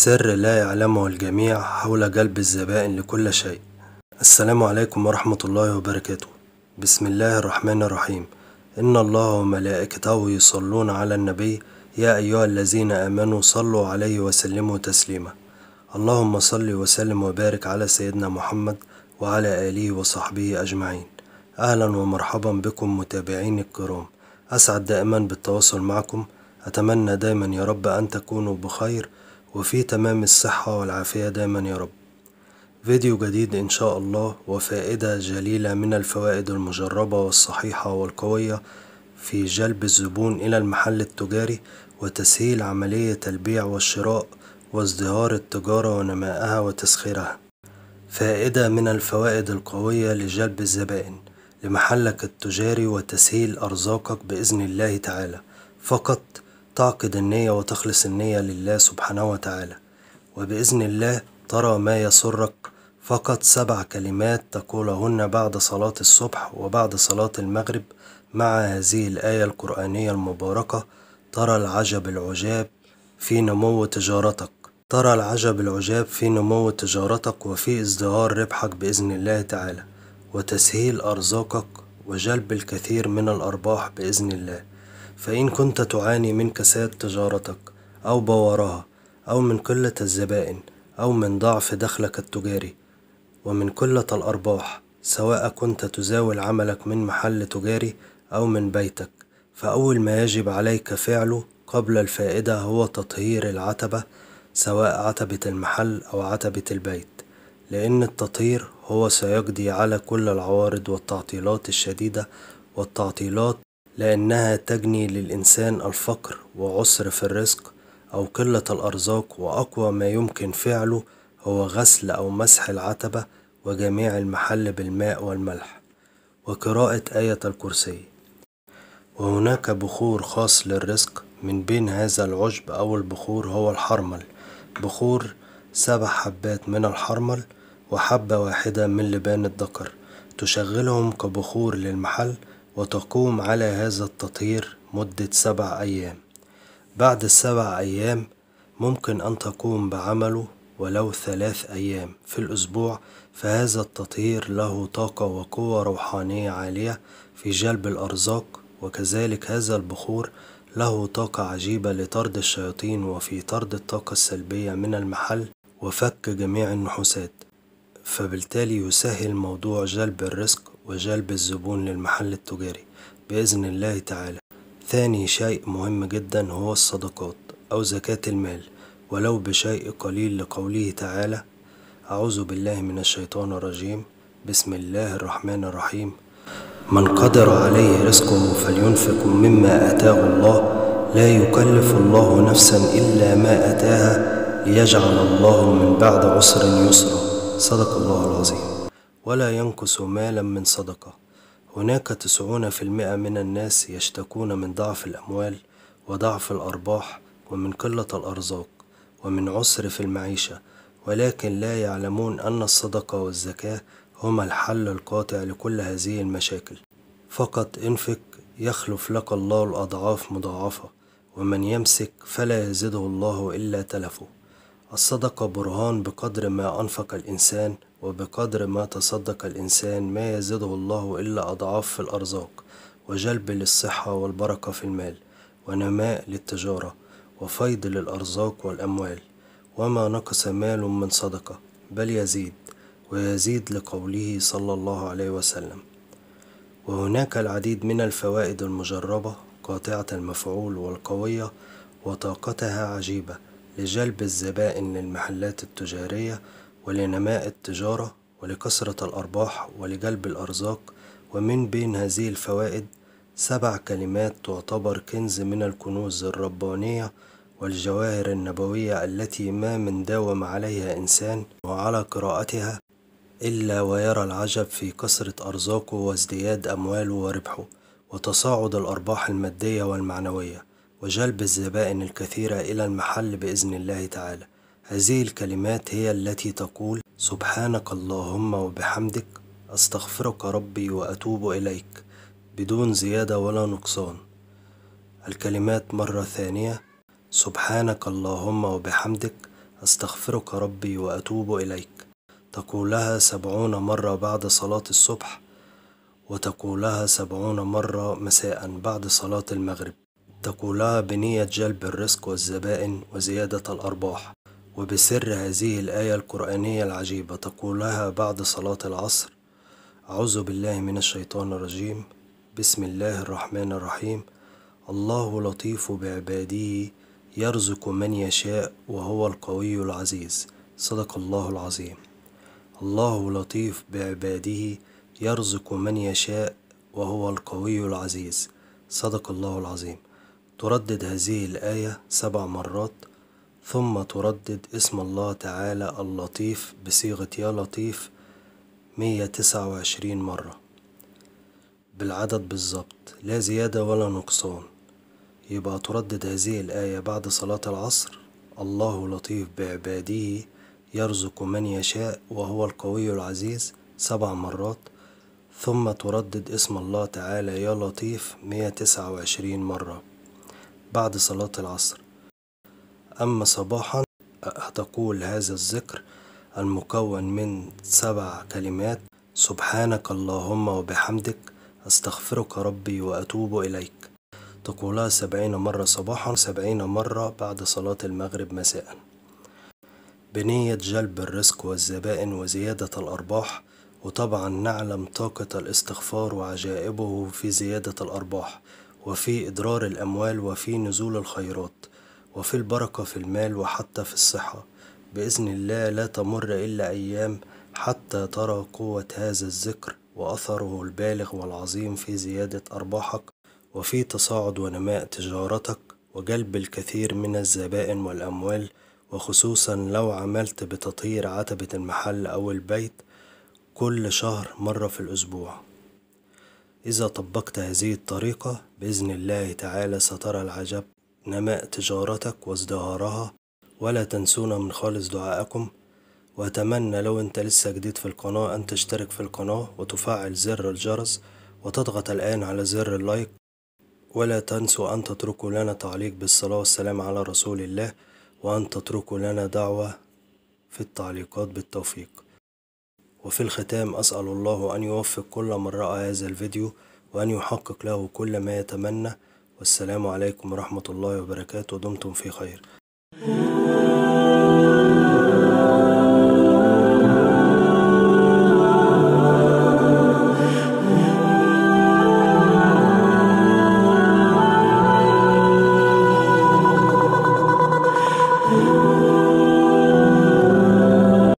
سر لا يعلمه الجميع حول جلب الزبائن لكل شيء السلام عليكم ورحمة الله وبركاته بسم الله الرحمن الرحيم إن الله وملائكته يصلون على النبي يا أيها الذين آمنوا صلوا عليه وسلموا تسليما اللهم صل وسلم وبارك على سيدنا محمد وعلى آله وصحبه أجمعين أهلا ومرحبا بكم متابعين الكرام أسعد دائما بالتواصل معكم أتمنى دائما يا رب أن تكونوا بخير وفي تمام الصحة والعافية دايما يا رب فيديو جديد إن شاء الله وفائدة جليلة من الفوائد المجربة والصحيحة والقوية في جلب الزبون إلى المحل التجاري وتسهيل عملية البيع والشراء وازدهار التجارة ونمائها وتسخيرها فائدة من الفوائد القوية لجلب الزبائن لمحلك التجاري وتسهيل أرزاقك بإذن الله تعالى فقط تعقد النية وتخلص النية لله سبحانه وتعالى وبإذن الله ترى ما يسرك فقط سبع كلمات تقولهن بعد صلاة الصبح وبعد صلاة المغرب مع هذه الآية القرآنية المباركة ترى العجب العجاب في نمو تجارتك ترى العجب العجاب في نمو تجارتك وفي ازدهار ربحك بإذن الله تعالى وتسهيل أرزاقك وجلب الكثير من الأرباح بإذن الله فإن كنت تعاني من كساد تجارتك أو بوارها أو من قلة الزبائن أو من ضعف دخلك التجاري ومن قلة الأرباح سواء كنت تزاول عملك من محل تجاري أو من بيتك فأول ما يجب عليك فعله قبل الفائدة هو تطهير العتبة سواء عتبة المحل أو عتبة البيت لأن التطهير هو سيقضي على كل العوارض والتعطيلات الشديدة والتعطيلات لأنها تجني للإنسان الفقر وعسر في الرزق أو قلة الأرزاق وأقوى ما يمكن فعله هو غسل أو مسح العتبة وجميع المحل بالماء والملح وقراءة آية الكرسي وهناك بخور خاص للرزق من بين هذا العشب أو البخور هو الحرمل بخور سبع حبات من الحرمل وحبة واحدة من لبان الدكر تشغلهم كبخور للمحل وتقوم على هذا التطهير مدة سبع أيام بعد السبع أيام ممكن أن تقوم بعمله ولو ثلاث أيام في الأسبوع فهذا التطهير له طاقة وقوة روحانية عالية في جلب الأرزاق وكذلك هذا البخور له طاقة عجيبة لطرد الشياطين وفي طرد الطاقة السلبية من المحل وفك جميع النحوسات فبالتالي يسهل موضوع جلب الرزق وجلب الزبون للمحل التجاري بإذن الله تعالى ثاني شيء مهم جدا هو الصدقات أو زكاة المال ولو بشيء قليل لقوله تعالى أعوذ بالله من الشيطان الرجيم بسم الله الرحمن الرحيم من قدر عليه رزقه فلينفق مما آتاه الله لا يكلف الله نفسا إلا ما أتاها ليجعل الله من بعد عسر يسرا صدق الله العظيم ولا ينقص مالا من صدقة هناك تسعون في المئة من الناس يشتكون من ضعف الأموال وضعف الأرباح ومن قلة الأرزاق ومن عسر في المعيشة ولكن لا يعلمون أن الصدقة والزكاة هما الحل القاطع لكل هذه المشاكل فقط انفق يخلف لك الله الأضعاف مضاعفة ومن يمسك فلا يزده الله إلا تلفه الصدقة برهان بقدر ما أنفق الإنسان وبقدر ما تصدق الإنسان ما يزيده الله إلا أضعاف في الأرزاق وجلب للصحة والبركة في المال ونماء للتجارة وفيض للأرزاق والأموال وما نقص مال من صدقة بل يزيد ويزيد لقوله صلى الله عليه وسلم وهناك العديد من الفوائد المجربة قاطعة المفعول والقوية وطاقتها عجيبة لجلب الزبائن للمحلات التجارية ولنماء التجارة ولكثرة الأرباح ولجلب الأرزاق ومن بين هذه الفوائد سبع كلمات تعتبر كنز من الكنوز الربانية والجواهر النبوية التي ما من داوم عليها إنسان وعلى قراءتها إلا ويرى العجب في كثرة أرزاقه وازدياد أمواله وربحه وتصاعد الأرباح المادية والمعنوية وجلب الزبائن الكثيرة إلى المحل بإذن الله تعالى هذه الكلمات هي التي تقول سبحانك اللهم وبحمدك أستغفرك ربي وأتوب إليك بدون زيادة ولا نقصان الكلمات مرة ثانية سبحانك اللهم وبحمدك أستغفرك ربي وأتوب إليك تقولها سبعون مرة بعد صلاة الصبح وتقولها سبعون مرة مساء بعد صلاة المغرب تقولها بنية جلب الرزق والزبائن وزيادة الأرباح وبسر هذه الآية القرآنية العجيبة تقولها بعد صلاة العصر أعوذ بالله من الشيطان الرجيم بسم الله الرحمن الرحيم الله لطيف بعباده يرزق من يشاء وهو القوي العزيز صدق الله العظيم الله لطيف بعباده يرزق من يشاء وهو القوي العزيز صدق الله العظيم تردد هذه الآية سبع مرات ثم تردد اسم الله تعالى اللطيف بصيغة يا لطيف 129 مرة بالعدد بالظبط لا زيادة ولا نقصان يبقى تردد هذه الآية بعد صلاة العصر الله لطيف بعباده يرزق من يشاء وهو القوي العزيز سبع مرات ثم تردد اسم الله تعالى يا لطيف 129 مرة بعد صلاة العصر أما صباحا هتقول هذا الذكر المكون من سبع كلمات سبحانك اللهم وبحمدك أستغفرك ربي وأتوب إليك تقولها سبعين مرة صباحا سبعين مرة بعد صلاة المغرب مساء بنية جلب الرزق والزبائن وزيادة الأرباح وطبعا نعلم طاقة الاستغفار وعجائبه في زيادة الأرباح وفي إدرار الأموال وفي نزول الخيرات وفي البركة في المال وحتى في الصحة بإذن الله لا تمر إلا أيام حتى ترى قوة هذا الذكر وأثره البالغ والعظيم في زيادة أرباحك وفي تصاعد ونماء تجارتك وجلب الكثير من الزبائن والأموال وخصوصا لو عملت بتطهير عتبة المحل أو البيت كل شهر مرة في الأسبوع إذا طبقت هذه الطريقة بإذن الله تعالى سترى العجب نماء تجارتك وازدهارها ولا تنسونا من خالص دعائكم وأتمنى لو أنت لسه جديد في القناة أن تشترك في القناة وتفعل زر الجرس وتضغط الآن على زر اللايك ولا تنسوا أن تتركوا لنا تعليق بالصلاة والسلام على رسول الله وأن تتركوا لنا دعوة في التعليقات بالتوفيق وفي الختام أسأل الله أن يوفق كل من رأى هذا الفيديو وأن يحقق له كل ما يتمنى والسلام عليكم ورحمة الله وبركاته دمتم في خير